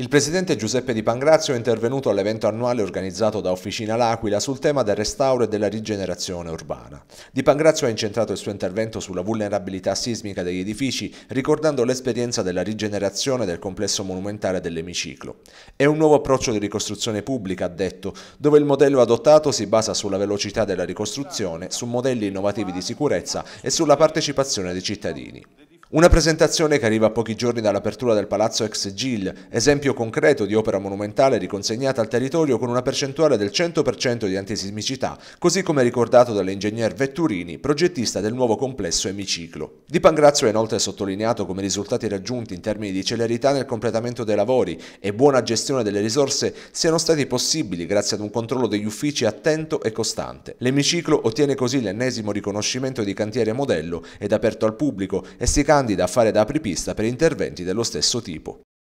Il presidente Giuseppe Di Pangrazio è intervenuto all'evento annuale organizzato da Officina L'Aquila sul tema del restauro e della rigenerazione urbana. Di Pangrazio ha incentrato il suo intervento sulla vulnerabilità sismica degli edifici, ricordando l'esperienza della rigenerazione del complesso monumentale dell'emiciclo. È un nuovo approccio di ricostruzione pubblica, ha detto, dove il modello adottato si basa sulla velocità della ricostruzione, su modelli innovativi di sicurezza e sulla partecipazione dei cittadini. Una presentazione che arriva a pochi giorni dall'apertura del Palazzo Ex Gil, esempio concreto di opera monumentale riconsegnata al territorio con una percentuale del 100% di antisismicità, così come ricordato dall'ingegner Vetturini, progettista del nuovo complesso emiciclo. Di Pangrazio ha inoltre sottolineato come risultati raggiunti in termini di celerità nel completamento dei lavori e buona gestione delle risorse siano stati possibili grazie ad un controllo degli uffici attento e costante. L'emiciclo ottiene così l'ennesimo riconoscimento di cantiere modello ed aperto al pubblico e si cambia candida a fare da apripista per interventi dello stesso tipo.